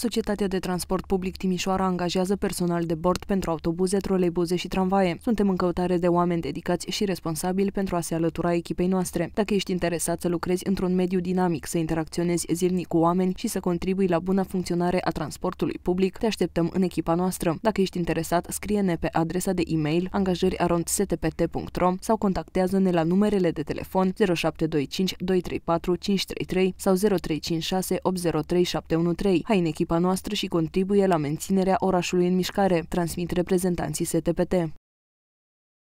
Societatea de Transport Public Timișoara angajează personal de bord pentru autobuze, troleibuze și tramvaie. Suntem în căutare de oameni dedicați și responsabili pentru a se alătura echipei noastre. Dacă ești interesat să lucrezi într-un mediu dinamic, să interacționezi zilnic cu oameni și să contribui la buna funcționare a transportului public, te așteptăm în echipa noastră. Dacă ești interesat, scrie-ne pe adresa de e-mail angajări.stpt.ro sau contactează-ne la numerele de telefon 0725 234 533 sau 0356 803 713. Hai în echipă! echipa noastră și contribuie la menținerea orașului în mișcare, transmit reprezentanții STPT.